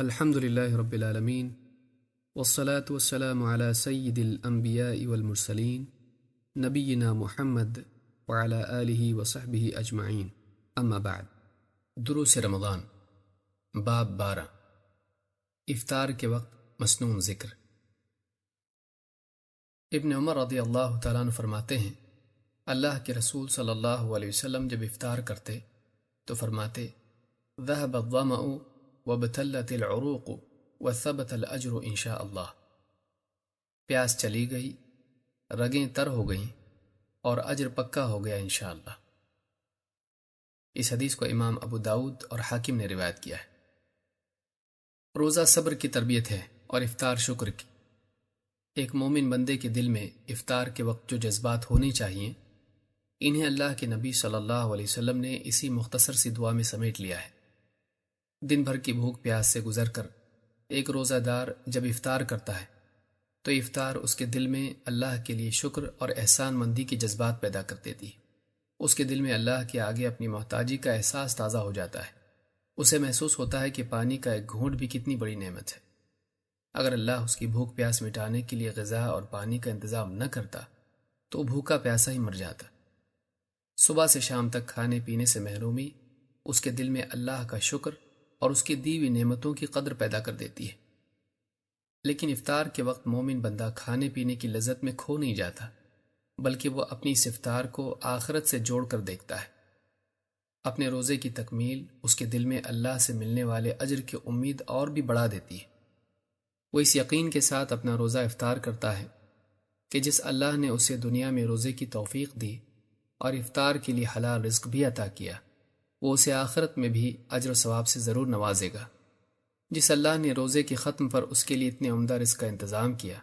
الحمد لله رب العالمين والصلاة والسلام على سيد الأنبياء والمرسلين نبينا محمد وعلى آله وصحبه أجمعين أما بعد دروس رمضان باب بارہ افطار کے وقت مسنون ذکر ابن عمر رضی اللہ تعالیٰ فرماتے ہیں اللہ کے رسول صلی اللہ علیہ وسلم جب افطار کرتے تو فرماتے وح بغوام وبتلت العروق وثبت الاجر ان شاء اللہ پیاس چلی گئی رگیں تر ہو گئیں اور اجر پکا ہو گیا انشاءاللہ اس حدیث کو امام ابو داود اور حاکم نے روایت کیا ہے روزہ صبر کی تربیت ہے اور افطار شکر کی ایک مومن بندے کے دل میں افطار کے وقت جو جذبات ہونے چاہیے انہیں اللہ کے نبی صلی اللہ علیہ وسلم نے اسی مختصر سی دعا میں سمیٹ لیا ہے دن بھر کی بھوک پیاس سے گزر کر ایک روزہ دار جب افطار کرتا ہے تو افطار اس کے دل میں اللہ کے لیے شکر اور احسان مندی کی جذبات پیدا کر دیتی ہے اس کے دل میں اللہ کے آگے اپنی محتاجی کا احساس تازہ ہو جاتا ہے اسے محسوس ہوتا ہے کہ پانی کا ایک گھونٹ بھی کتنی بڑی نعمت ہے اگر اللہ اس کی بھوک پیاس مٹانے کے لیے غذا اور پانی کا انتظام نہ کرتا تو بھوکا پیاسا ہی مر جاتا صبح سے شام تک کھانے پینے سے محرومی اس کے دل میں اللہ کا شکر اور اس کی دیوی نعمتوں کی قدر پیدا کر دیتی ہے لیکن افطار کے وقت مومن بندہ کھانے پینے کی لذت میں کھو نہیں جاتا بلکہ وہ اپنی اس افطار کو آخرت سے جوڑ کر دیکھتا ہے اپنے روزے کی تکمیل اس کے دل میں اللہ سے ملنے والے اجر کی امید اور بھی بڑھا دیتی ہے وہ اس یقین کے ساتھ اپنا روزہ افطار کرتا ہے کہ جس اللہ نے اسے دنیا میں روزے کی توفیق دی اور افطار کے لیے حلال رزق بھی عطا کیا وہ اسے آخرت میں بھی اجر و ثواب سے ضرور نوازے گا جس اللہ نے روزے کے ختم پر اس کے لیے اتنے عمدہ رزق کا انتظام کیا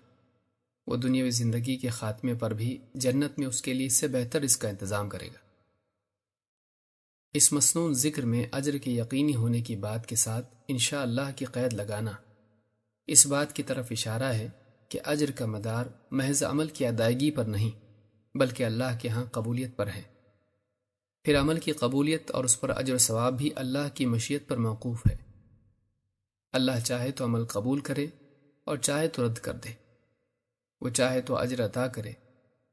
وہ دنیاوی زندگی کے خاتمے پر بھی جنت میں اس کے لیے اس سے بہتر اس کا انتظام کرے گا اس مصنون ذکر میں اجر کے یقینی ہونے کی بات کے ساتھ انشاء اللہ کی قید لگانا اس بات کی طرف اشارہ ہے کہ اجر کا مدار محض عمل کی ادائیگی پر نہیں بلکہ اللہ کے ہاں قبولیت پر ہے پھر عمل کی قبولیت اور اس پر اجر ثواب بھی اللہ کی مشیت پر موقوف ہے اللہ چاہے تو عمل قبول کرے اور چاہے تو رد کر دے وہ چاہے تو اجر عطا کرے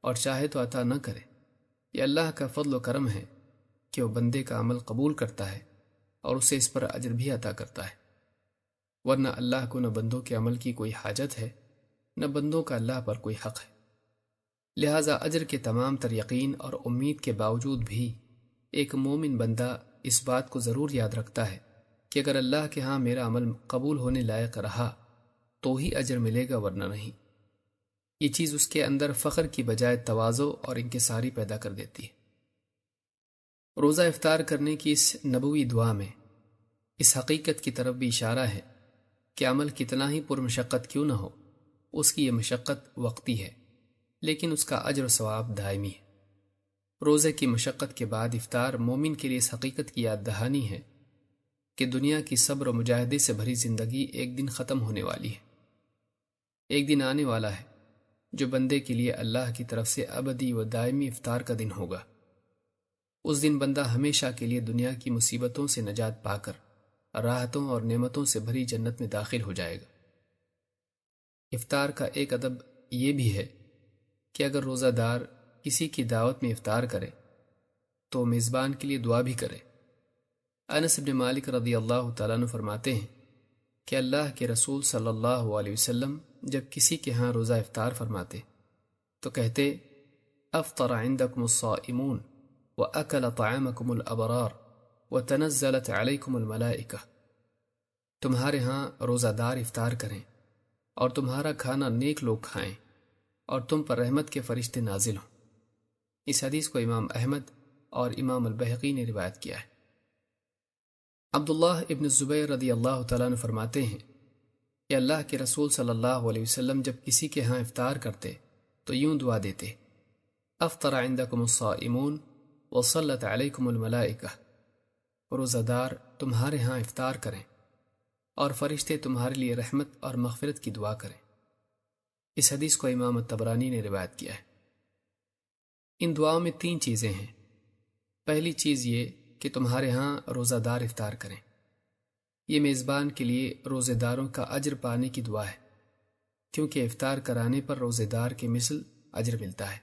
اور چاہے تو عطا نہ کرے یہ اللہ کا فضل و کرم ہے کہ وہ بندے کا عمل قبول کرتا ہے اور اسے اس پر اجر بھی عطا کرتا ہے ورنہ اللہ کو نہ بندوں کے عمل کی کوئی حاجت ہے نہ بندوں کا اللہ پر کوئی حق ہے لہٰذا اجر کے تمام تر یقین اور امید کے باوجود بھی ایک مومن بندہ اس بات کو ضرور یاد رکھتا ہے کہ اگر اللہ کے ہاں میرا عمل قبول ہونے لائق رہا تو ہی اجر ملے گا ورنہ نہیں یہ چیز اس کے اندر فخر کی بجائے توازو اور انکساری پیدا کر دیتی ہے روزہ افطار کرنے کی اس نبوی دعا میں اس حقیقت کی طرف بھی اشارہ ہے کہ عمل کتنا ہی پرمشقت کیوں نہ ہو اس کی یہ مشقت وقتی ہے لیکن اس کا اجر و ثواب دائمی ہے روزے کی مشقت کے بعد افطار مومن کے لیے اس حقیقت کی یاد دہانی ہے کہ دنیا کی صبر و مجاہدے سے بھری زندگی ایک دن ختم ہونے والی ہے ایک دن آنے والا ہے جو بندے کے لیے اللہ کی طرف سے ابدی و دائمی افطار کا دن ہوگا اس دن بندہ ہمیشہ کے لیے دنیا کی مصیبتوں سے نجات پا کر راحتوں اور نعمتوں سے بھری جنت میں داخل ہو جائے گا افطار کا ایک ادب یہ بھی ہے کہ اگر روزہ دار کسی کی دعوت میں افطار کرے تو میزبان کے لیے دعا بھی کرے انس ابن مالک رضی اللہ تعالیٰ فرماتے ہیں کہ اللہ کے رسول صلی اللہ علیہ وسلم جب کسی کے ہاں روزہ افطار فرماتے تو کہتے افطر الصائمون و طعامکم الابرار و تنزلت علیکم الملائکہ تمہارے ہاں روزہ دار افطار کریں اور تمہارا کھانا نیک لوگ کھائیں اور تم پر رحمت کے فرشتے نازل ہوں اس حدیث کو امام احمد اور امام البحقی نے روایت کیا ہے عبداللہ ابن زبیر رضی اللہ تعالیٰ نے فرماتے ہیں کہ اللہ کے رسول صلی اللہ علیہ وسلم جب کسی کے ہاں افطار کرتے تو یوں دعا دیتے افطر آئندہ کو وصلت امون و روزہ دار تمہارے ہاں افطار کریں اور فرشتے تمہارے لیے رحمت اور مغفرت کی دعا کریں اس حدیث کو امام التبرانی نے روایت کیا ہے ان دعاؤں میں تین چیزیں ہیں پہلی چیز یہ کہ تمہارے ہاں روزہ دار افطار کریں یہ میزبان کے لیے روزے داروں کا اجر پانے کی دعا ہے کیونکہ افطار کرانے پر روزے دار کے مثل اجر ملتا ہے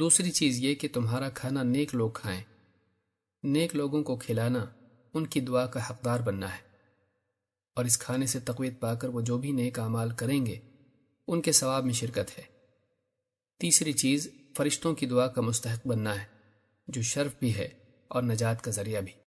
دوسری چیز یہ کہ تمہارا کھانا نیک لوگ کھائیں نیک لوگوں کو کھلانا ان کی دعا کا حقدار بننا ہے اور اس کھانے سے تقویت پا کر وہ جو بھی نیک اعمال کریں گے ان کے ثواب میں شرکت ہے تیسری چیز فرشتوں کی دعا کا مستحق بننا ہے جو شرف بھی ہے اور نجات کا ذریعہ بھی